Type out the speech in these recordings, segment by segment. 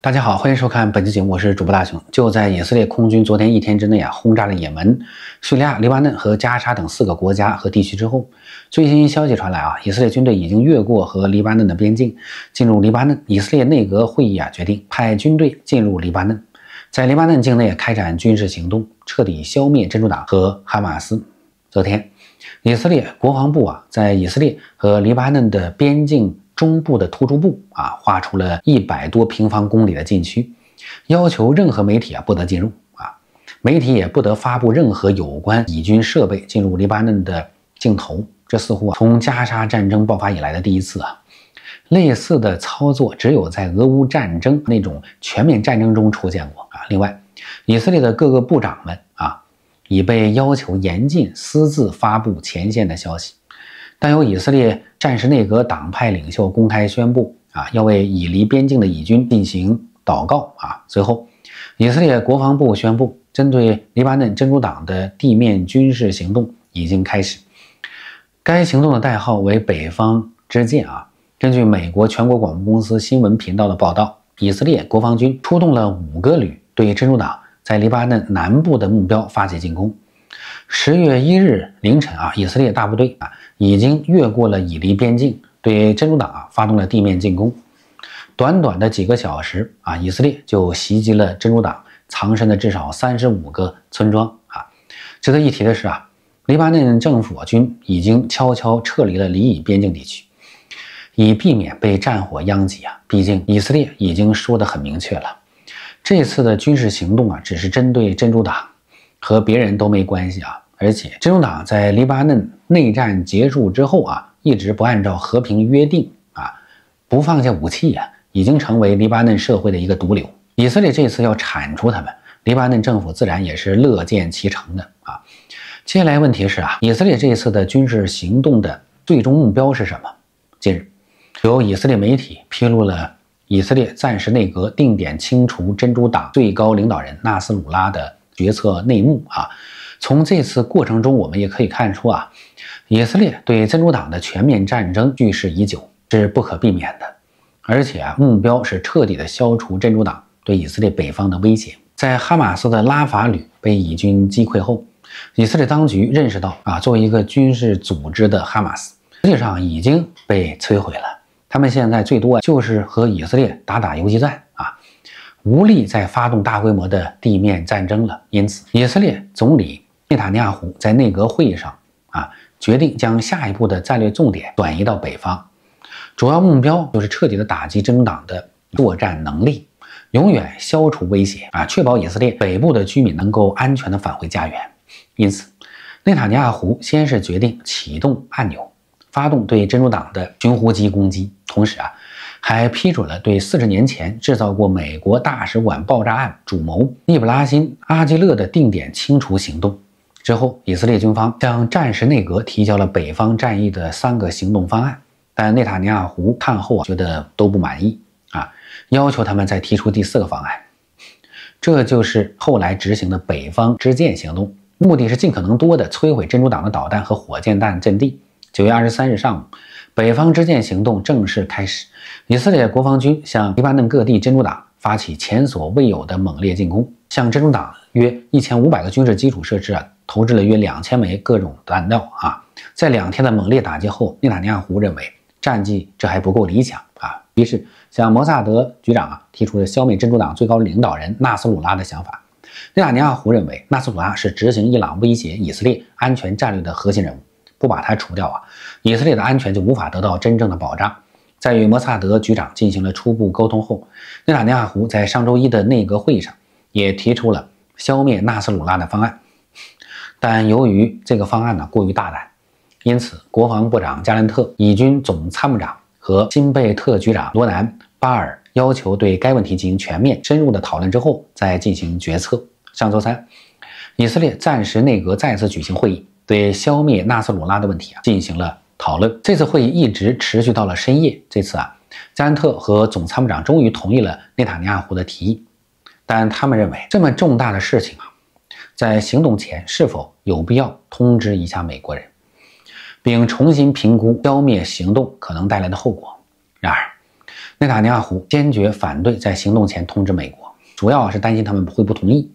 大家好，欢迎收看本期节目，我是主播大熊。就在以色列空军昨天一天之内啊轰炸了也门、叙利亚、黎巴嫩和加沙等四个国家和地区之后，最新消息传来啊，以色列军队已经越过和黎巴嫩的边境，进入黎巴嫩。以色列内阁会议啊决定派军队进入黎巴嫩，在黎巴嫩境内开展军事行动，彻底消灭真主党和哈马斯。昨天，以色列国防部啊在以色列和黎巴嫩的边境。中部的突出部啊，划出了一百多平方公里的禁区，要求任何媒体啊不得进入啊，媒体也不得发布任何有关以军设备进入黎巴嫩的镜头。这似乎啊从加沙战争爆发以来的第一次啊，类似的操作只有在俄乌战争那种全面战争中出现过啊。另外，以色列的各个部长们啊，已被要求严禁私自发布前线的消息。但有以色列战时内阁党派领袖公开宣布，啊，要为已离边境的以军进行祷告。啊，随后，以色列国防部宣布，针对黎巴嫩真主党的地面军事行动已经开始。该行动的代号为“北方之剑”。啊，根据美国全国广播公司新闻频道的报道，以色列国防军出动了五个旅，对真主党在黎巴嫩南部的目标发起进攻。十月一日凌晨啊，以色列大部队啊已经越过了以黎边境，对真主党啊发动了地面进攻。短短的几个小时啊，以色列就袭击了真主党藏身的至少三十五个村庄啊。值得一提的是啊，黎巴嫩政府军已经悄悄撤离了黎以边境地区，以避免被战火殃及啊。毕竟以色列已经说得很明确了，这次的军事行动啊只是针对真主党。和别人都没关系啊！而且，真主党在黎巴嫩内战结束之后啊，一直不按照和平约定啊，不放下武器啊，已经成为黎巴嫩社会的一个毒瘤。以色列这次要铲除他们，黎巴嫩政府自然也是乐见其成的啊。接下来问题是啊，以色列这一次的军事行动的最终目标是什么？近日，有以色列媒体披露了以色列暂时内阁定点清除真主党最高领导人纳斯鲁拉的。决策内幕啊！从这次过程中，我们也可以看出啊，以色列对真主党的全面战争蓄势已久，是不可避免的。而且啊，目标是彻底的消除真主党对以色列北方的威胁。在哈马斯的拉法旅被以军击溃后，以色列当局认识到啊，作为一个军事组织的哈马斯实际上已经被摧毁了。他们现在最多就是和以色列打打游击战啊。无力再发动大规模的地面战争了，因此，以色列总理内塔尼亚胡在内阁会议上啊，决定将下一步的战略重点转移到北方，主要目标就是彻底的打击真主党的作战能力，永远消除威胁啊，确保以色列北部的居民能够安全的返回家园。因此，内塔尼亚胡先是决定启动按钮，发动对真主党的寻呼机攻击，同时啊。还批准了对四十年前制造过美国大使馆爆炸案主谋尼布拉辛·阿基勒的定点清除行动。之后，以色列军方向战时内阁提交了北方战役的三个行动方案，但内塔尼亚胡看后啊，觉得都不满意，啊，要求他们再提出第四个方案。这就是后来执行的北方支剑行动，目的是尽可能多的摧毁真主党的导弹和火箭弹阵地。九月二十三日上午。北方之剑行动正式开始，以色列国防军向黎巴嫩各地真主党发起前所未有的猛烈进攻，向真主党约一千五百个军事基础设施啊投掷了约两千枚各种弹药啊！在两天的猛烈打击后，内塔尼亚胡认为战绩这还不够理想啊，于是向摩萨德局长啊提出了消灭真主党最高领导人纳斯鲁拉的想法。内塔尼亚胡认为纳斯鲁拉是执行伊朗威胁以色列安全战略的核心人物。不把它除掉啊，以色列的安全就无法得到真正的保障。在与摩萨德局长进行了初步沟通后，内塔尼亚胡在上周一的内阁会议上也提出了消灭纳斯鲁拉的方案，但由于这个方案呢过于大胆，因此国防部长加兰特、以军总参谋长和新贝特局长罗南巴尔要求对该问题进行全面深入的讨论之后再进行决策。上周三，以色列暂时内阁再次举行会议。对消灭纳斯鲁拉的问题啊进行了讨论。这次会议一直持续到了深夜。这次啊，加兰特和总参谋长终于同意了内塔尼亚胡的提议，但他们认为这么重大的事情啊，在行动前是否有必要通知一下美国人，并重新评估消灭行动可能带来的后果？然而，内塔尼亚胡坚决反对在行动前通知美国，主要啊是担心他们会不同意。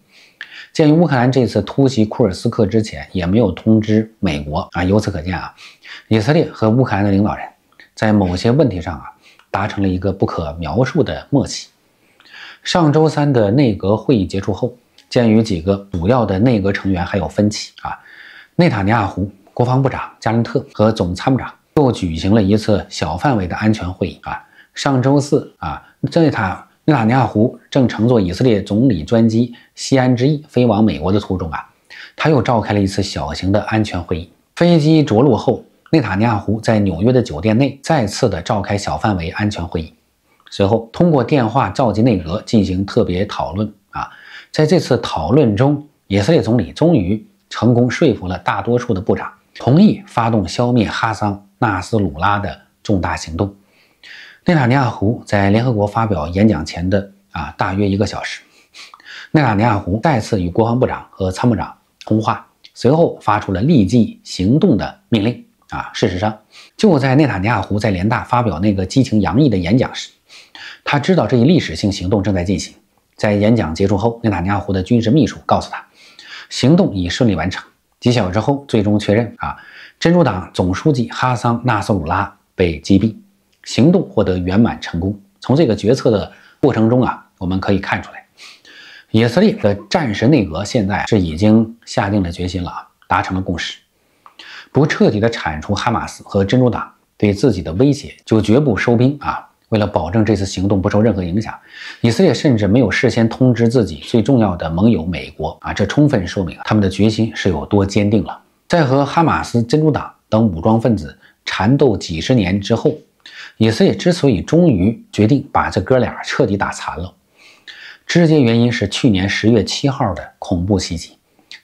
鉴于乌克兰这次突袭库尔斯克之前也没有通知美国啊，由此可见啊，以色列和乌克兰的领导人，在某些问题上啊，达成了一个不可描述的默契。上周三的内阁会议结束后，鉴于几个主要的内阁成员还有分歧啊，内塔尼亚胡、国防部长加林特和总参谋长又举行了一次小范围的安全会议啊。上周四啊，内塔。内塔尼亚胡正乘坐以色列总理专机“西安之翼”飞往美国的途中啊，他又召开了一次小型的安全会议。飞机着陆后，内塔尼亚胡在纽约的酒店内再次的召开小范围安全会议，随后通过电话召集内阁进行特别讨论啊。在这次讨论中，以色列总理终于成功说服了大多数的部长，同意发动消灭哈桑·纳斯鲁拉的重大行动。内塔尼亚胡在联合国发表演讲前的啊，大约一个小时，内塔尼亚胡再次与国防部长和参谋长通话，随后发出了立即行动的命令。啊，事实上，就在内塔尼亚胡在联大发表那个激情洋溢的演讲时，他知道这一历史性行动正在进行。在演讲结束后，内塔尼亚胡的军事秘书告诉他，行动已顺利完成。几小时后，最终确认啊，真主党总书记哈桑·纳斯鲁拉被击毙。行动获得圆满成功。从这个决策的过程中啊，我们可以看出来，以色列的战时内阁现在是已经下定了决心了啊，达成了共识，不彻底的铲除哈马斯和珍珠党对自己的威胁，就绝不收兵啊。为了保证这次行动不受任何影响，以色列甚至没有事先通知自己最重要的盟友美国啊，这充分说明他们的决心是有多坚定了。在和哈马斯、珍珠党等武装分子缠斗几十年之后，以色列之所以终于决定把这哥俩彻底打残了，直接原因是去年十月七号的恐怖袭击，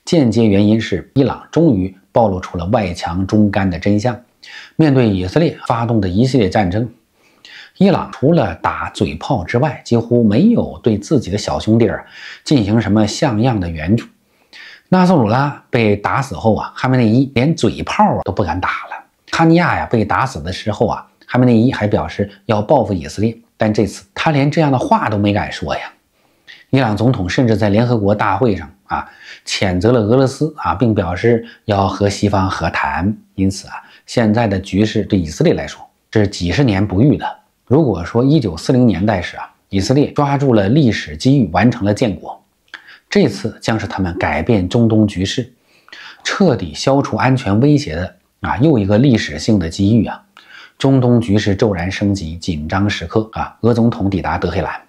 间接原因是伊朗终于暴露出了外强中干的真相。面对以色列发动的一系列战争，伊朗除了打嘴炮之外，几乎没有对自己的小兄弟儿进行什么像样的援助。纳斯鲁拉被打死后啊，哈梅内伊连嘴炮啊都不敢打了。哈尼亚呀被打死的时候啊。哈梅内伊还表示要报复以色列，但这次他连这样的话都没敢说呀。伊朗总统甚至在联合国大会上啊，谴责了俄罗斯啊，并表示要和西方和谈。因此啊，现在的局势对以色列来说，这是几十年不遇的。如果说1940年代时啊，以色列抓住了历史机遇完成了建国，这次将是他们改变中东局势、彻底消除安全威胁的啊又一个历史性的机遇啊。中东局势骤然升级，紧张时刻啊！俄总统抵达德黑兰，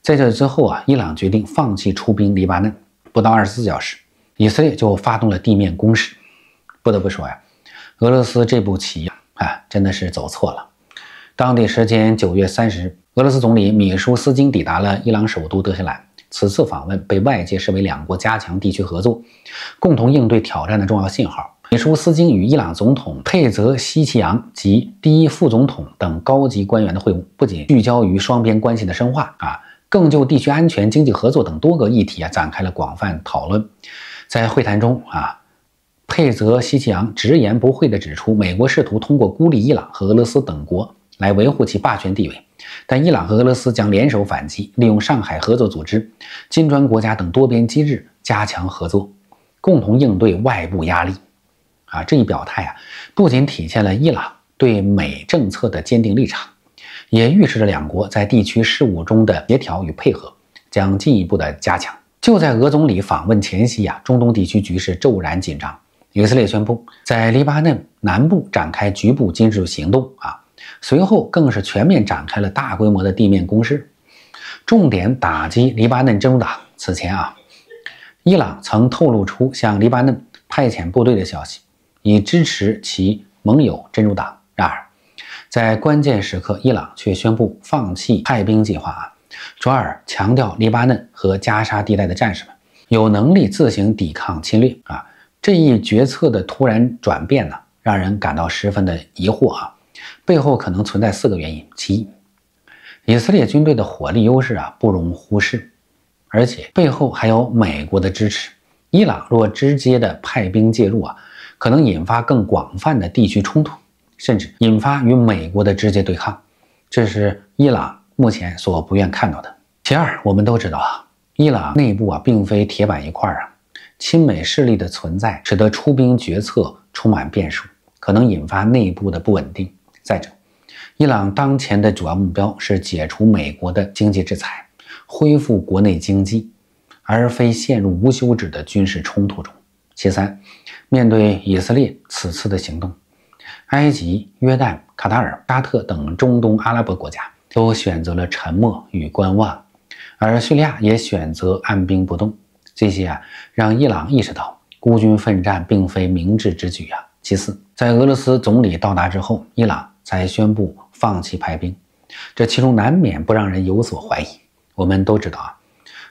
在这之后啊，伊朗决定放弃出兵黎巴嫩。不到二十四小时，以色列就发动了地面攻势。不得不说呀，俄罗斯这步棋啊，真的是走错了。当地时间九月三十日，俄罗斯总理米舒斯京抵达了伊朗首都德黑兰。此次访问被外界视为两国加强地区合作、共同应对挑战的重要信号。美舒斯京与伊朗总统佩泽西奇扬及第一副总统等高级官员的会晤，不仅聚焦于双边关系的深化啊，更就地区安全、经济合作等多个议题啊展开了广泛讨论。在会谈中啊，佩泽西奇扬直言不讳的指出，美国试图通过孤立伊朗和俄罗斯等国来维护其霸权地位，但伊朗和俄罗斯将联手反击，利用上海合作组织、金砖国家等多边机制加强合作，共同应对外部压力。啊，这一表态啊，不仅体现了伊朗对美政策的坚定立场，也预示着两国在地区事务中的协调与配合将进一步的加强。就在俄总理访问前夕呀，中东地区局势骤然紧张，以色列宣布在黎巴嫩南部展开局部军事行动啊，随后更是全面展开了大规模的地面攻势，重点打击黎巴嫩真主党。此前啊，伊朗曾透露出向黎巴嫩派遣部队的消息。以支持其盟友真主党。然而，在关键时刻，伊朗却宣布放弃派兵计划啊。卓尔强调，黎巴嫩和加沙地带的战士们有能力自行抵抗侵略啊。这一决策的突然转变呢，让人感到十分的疑惑啊。背后可能存在四个原因：其一，以色列军队的火力优势啊，不容忽视，而且背后还有美国的支持。伊朗若直接的派兵介入啊。可能引发更广泛的地区冲突，甚至引发与美国的直接对抗，这是伊朗目前所不愿看到的。其二，我们都知道啊，伊朗内部啊并非铁板一块啊，亲美势力的存在使得出兵决策充满变数，可能引发内部的不稳定。再者，伊朗当前的主要目标是解除美国的经济制裁，恢复国内经济，而非陷入无休止的军事冲突中。其三。面对以色列此次的行动，埃及、约旦、卡塔尔、沙特等中东阿拉伯国家都选择了沉默与观望，而叙利亚也选择按兵不动。这些啊，让伊朗意识到孤军奋战并非明智之举啊。其次，在俄罗斯总理到达之后，伊朗才宣布放弃派兵，这其中难免不让人有所怀疑。我们都知道啊，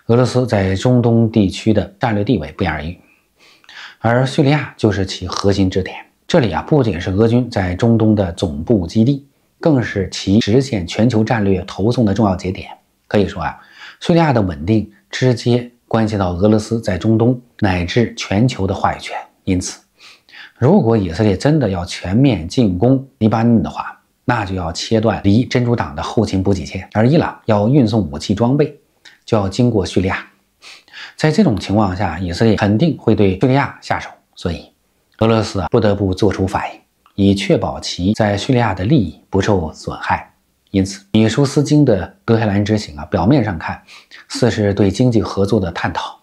俄罗斯在中东地区的战略地位不言而喻。而叙利亚就是其核心支点，这里啊不仅是俄军在中东的总部基地，更是其实现全球战略投送的重要节点。可以说啊，叙利亚的稳定直接关系到俄罗斯在中东乃至全球的话语权。因此，如果以色列真的要全面进攻黎巴嫩的话，那就要切断黎真主党的后勤补给线，而伊朗要运送武器装备，就要经过叙利亚。在这种情况下，以色列肯定会对叙利亚下手，所以俄罗斯啊不得不做出反应，以确保其在叙利亚的利益不受损害。因此，米舒斯京的德黑兰之行啊，表面上看似是对经济合作的探讨，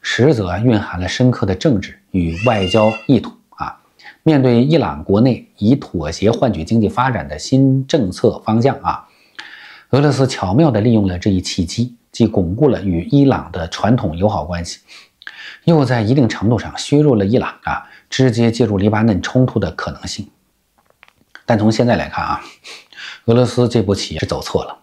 实则蕴含了深刻的政治与外交意图啊。面对伊朗国内以妥协换取经济发展的新政策方向啊，俄罗斯巧妙地利用了这一契机。既巩固了与伊朗的传统友好关系，又在一定程度上削弱了伊朗啊直接介入黎巴嫩冲突的可能性。但从现在来看啊，俄罗斯这步棋是走错了。